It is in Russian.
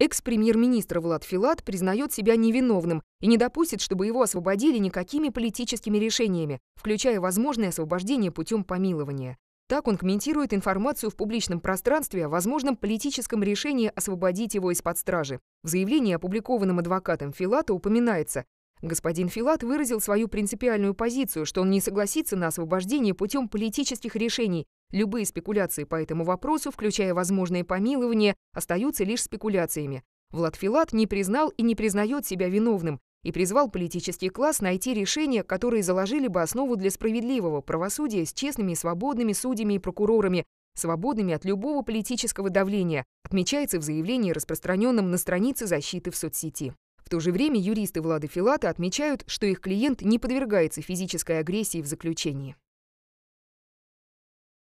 Экс-премьер-министр Влад Филат признает себя невиновным и не допустит, чтобы его освободили никакими политическими решениями, включая возможное освобождение путем помилования. Так он комментирует информацию в публичном пространстве о возможном политическом решении освободить его из-под стражи. В заявлении, опубликованном адвокатом Филата, упоминается, Господин Филат выразил свою принципиальную позицию, что он не согласится на освобождение путем политических решений Любые спекуляции по этому вопросу, включая возможные помилования, остаются лишь спекуляциями. Влад Филат не признал и не признает себя виновным и призвал политический класс найти решения, которые заложили бы основу для справедливого правосудия с честными и свободными судьями и прокурорами, свободными от любого политического давления, отмечается в заявлении, распространенном на странице защиты в соцсети. В то же время юристы Влада Филата отмечают, что их клиент не подвергается физической агрессии в заключении.